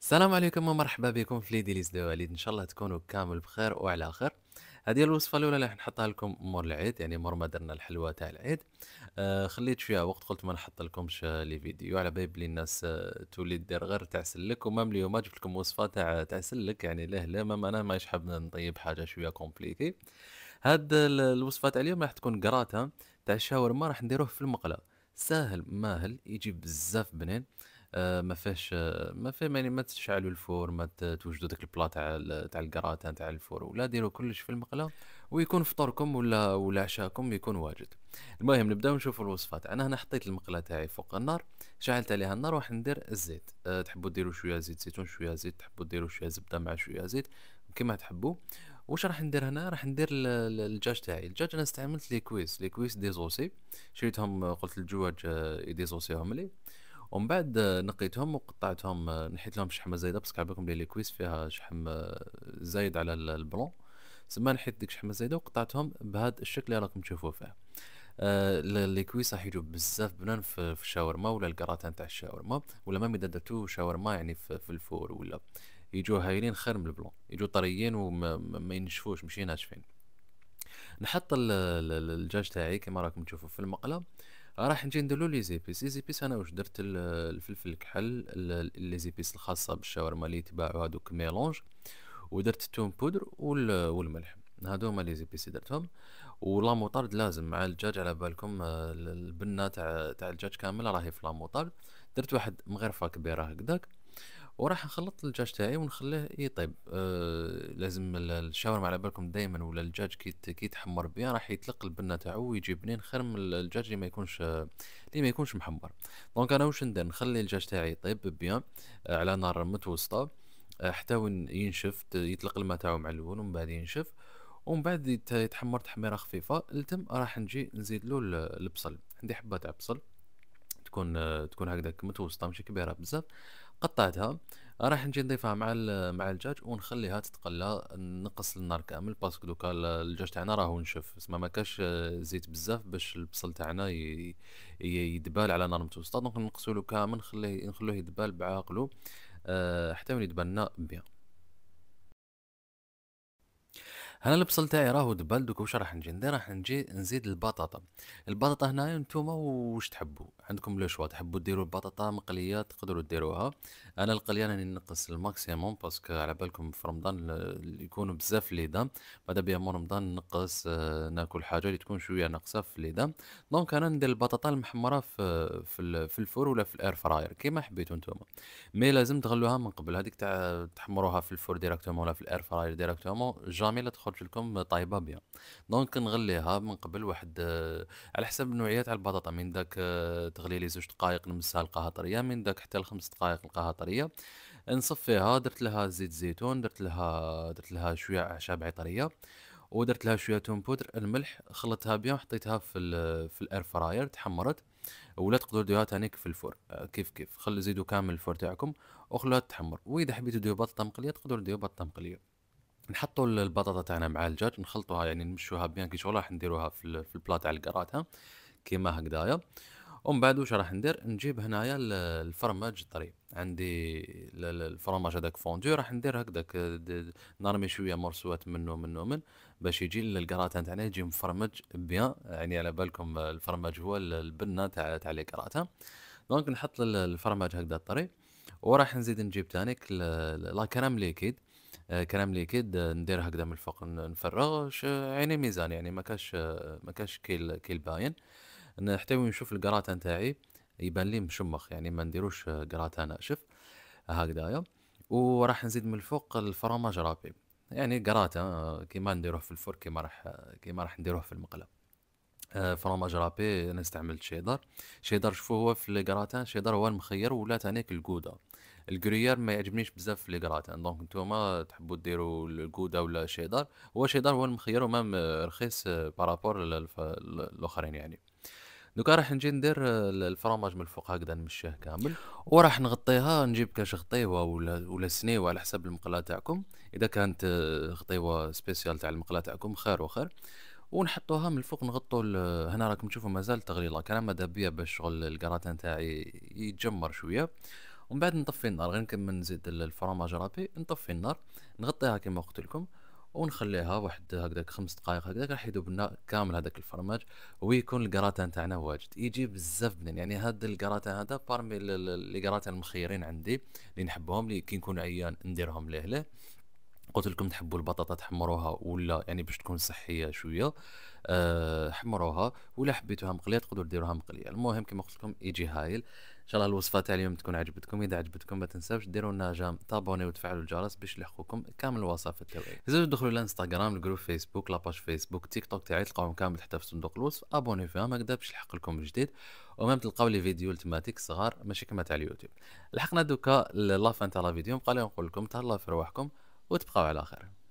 السلام عليكم ومرحبا بكم في ليديليز دواليد ان شاء الله تكونوا كامل بخير وعلى خير هذه الوصفه الاولى اللي راح نحطها لكم مور العيد يعني مور ما درنا الحلوه تاع العيد آه خليت شويه وقت قلت ما نحط لكمش لي فيديو على بالي بلي الناس آه تولي دير غير تاع سلك ومام اليوم جبت لكم وصفه تاع تاع سلك يعني لا لا مام انا ماش حاب نطيب حاجه شويه كومبليكي هاد الوصفه تاع اليوم راح تكون قراتها تاع الشاورما راح نديروه في المقله ساهل ماهل يجي بزاف بنين آه، ما فيهش آه، ما فيه يعني ما تشعلوا الفور ما توجدوا داك البلا تاع تاع الكراتان تاع الفور ولا ديروا كلش في المقله ويكون فطوركم ولا ولا عشاكم يكون واجد المهم نبداو نشوفوا الوصفات انا هنا حطيت المقله تاعي فوق النار شعلت عليها النار وراح ندير الزيت أه تحبوا ديروا شويه زيت زيتون شويه زيت تحبوا ديروا شويه زبده مع شويه زيت كما تحبوا واش راح ندير هنا راح ندير الدجاج تاعي الدجاج انا استعملت لي كويس لي كويس ديزوسي شريتهم قلت للجواج آه، يديزوسيهم لي ومن بعد نقيتهم وقطعتهم آه، نحيت لهم شحمه زايده باسكو على لي كويس فيها شحم آه، زايد على البلون سما نحيت ديك الشحمه زايده وقطعتهم بهذا الشكل اللي راكم تشوفوه فيه آه لي كويس راح يجوا بزاف بنان في الشاورما ولا الكراتان تاع الشاورما ولا مام اذا درتو شاورما يعني في, في الفور ولا يجوا هايلين خير من البلون يجوا طريين وما ما ينشفوش ماشي ناشفين نحط الدجاج تاعي كما راكم تشوفوا في المقله راح نجي ندلو لي زيبيس لي زيبيس انا واش درت الفلفل الكحل لي زيبيس الخاصه بالشاورما اللي يتباعوا هذوك ميلونج ودرت التوم بودر والملح هادو هما لي زيبيس اللي درتهم ولا موطارد لازم مع الدجاج على بالكم آه، البنه تاع تاع الدجاج كامل راهي في لا موطارد درت واحد مغرفه كبيره هكذاك وراح نخلط الدجاج تاعي ونخليه يطيب إيه، أه لازم الشاورما على بالكم دائما ولا الدجاج كي كي يتحمر بيان راح يتلق البنه تاعو ويجي بنين خير من الدجاج اللي ما يكونش اللي ما يكونش محمر دونك انا واش ندير نخلي الدجاج تاعي يطيب بيان آه، على نار متوسطه آه، حتى وين ينشف يطلق الماء تاعو مع اللون ومن بعد ينشف ومن بعد يتحمر تحميره خفيفه التم راح نجي نزيد له البصل عندي حبه تاع بصل تكون آه، تكون هكذاك متوسطه ماشي كبيره بزاف قطعتها راح نجي نضيفها مع مع الدجاج ونخليها تتقلى نقص النار كامل باسكو دوكا الدجاج تاعنا راه نشف سما ما كاش زيت بزاف باش البصل تاعنا يدبال على نار متوسطه دونك نقصولو كامل نخليه نخلوه يدبال بعاقلو آه، حتى وين يدبالنا بيان هنا البصل تاعي راهو دبل دوك واش راح نجي ندير راح نجي نزيد البطاطا البطاطا هنايا نتوما واش تحبوا عندكم لو شوا تحبوا ديروا البطاطا مقليه تقدروا ديروها انا القليه راني نقص الماكسيموم باسكو على بالكم في رمضان يكونوا بزاف لي دام بعدا بيا رمضان نقص آه، ناكل حاجه اللي تكون شويه ناقصه في لي دام دونك انا ندير البطاطا المحمره في في الفور ولا في الاير فراير كيما حبيتو نتوما مي لازم تغلوها من قبل هذيك تاع تحمروها في الفور ديريكتومون ولا في الاير فراير ديريكتومون جامي لا تخرج لكم طايبه بيان دونك نغليها من قبل واحد آه، على حسب النوعيه تاع البطاطا من داك آه، تغلي لي زوج دقائق نمسها لقاها طريه من داك حتى لخمس دقائق لقاها طريه نصفيها درت لها زيت زيتون درت لها درت لها شويه اعشاب عطريه ودرت لها شويه توم بودر الملح خلطتها بيان حطيتها في ال في الاير فراير تحمرت ولا تقدروا ديروها تانيك في الفرن آه، كيف كيف خلي زيدوا كامل الفرن تاعكم وخلوها تحمر واذا حبيتوا ديروا بطاطا مقليه تقدروا ديروا بطاطا مقليه نحطوا البطاطا تاعنا مع الدجاج نخلطوها يعني نمشوها بيان كي شغل راح نديروها في, في البلا تاع الكراتا كيما هكذايا ومن بعد واش راح ندير نجيب هنايا الفرماج الطري عندي الفرماج هذاك فوندو راح ندير هكذاك نرمي شويه مرسوات منه منه من باش يجي الكراتان تاعنا يجي مفرمج بيان يعني على بالكم الفرماج هو البنه تاع تاع لي كراتا دونك نحط الفرماج هكذا الطري وراح نزيد نجيب تانيك لا كريم ليكيد آه، كلام لي كيد ندير هكذا من الفوق نفرغ عيني ميزان يعني ما كاش ما كاش كيل كيل باين نحتوي نشوف القراطان تاعي يبان لي مشمخ يعني ما نديروش قراطان ناشف هكذايا وراح نزيد من الفوق الفرماج رابي يعني كراتان آه، كيما نديروه في الفرن كيما راح كيما راح نديروه في المقله آه، فرماج رابي انا استعملت شيدر شيدر شوفوا هو في الكراتان شيدر هو المخير ولا ثاني الكوده الكريير ما يعجبنيش بزاف في الكراتان يعني دونك نتوما تحبوا ديروا الكودا ولا دار هو دار هو المخير ومام رخيص بارابور للاخرين يعني دوكا راح نجي ندير الفرماج من الفوق هكذا نمشيه كامل وراح نغطيها نجيب كاش غطيوه ولا ولا سنيوه على حسب المقله تاعكم اذا كانت غطيوه سبيسيال تاع المقله تاعكم خير وخير ونحطوها من الفوق نغطوا هنا راكم تشوفوا مازال تغليله كان ماذا باش شغل الكراتان تاعي يتجمر شويه ومن بعد نطفي النار غير نكمل نزيد الفرماج رابي نطفي النار نغطيها كما قلت لكم ونخليها واحد هكذاك خمس دقائق هكذاك راح يذوب لنا كامل هذاك الفرماج ويكون الكراتان تاعنا واجد يجي بزاف بنين يعني هذا الكراتان هذا بارمي لي المخيرين عندي اللي نحبهم اللي كي نكون عيان نديرهم ليه ليه قلت لكم تحبوا البطاطا تحمروها ولا يعني باش تكون صحيه شويه أه حمروها ولا حبيتوها مقليه تقدروا ديروها مقليه المهم كما قلت لكم يجي هايل ان شاء الله الوصفه تاع اليوم تكون عجبتكم اذا عجبتكم ما تنساوش ديروا لنا جام تابوني وتفعلوا الجرس باش يلحقوكم كامل الوصفات تاعي زيدوا دخلوا لانستغرام الجروب فيسبوك لاباج فيسبوك تيك توك تاعي تلقاوهم كامل تحت في صندوق الوصف ابوني فيها هكذا باش يلحق لكم الجديد ومام تلقاو لي فيديو التماتيك صغار ماشي كما تاع اليوتيوب لحقنا دوكا لافان تاع لا فيديو نبقى نقول لكم تهلاو في رواحكم وتبقاو على خير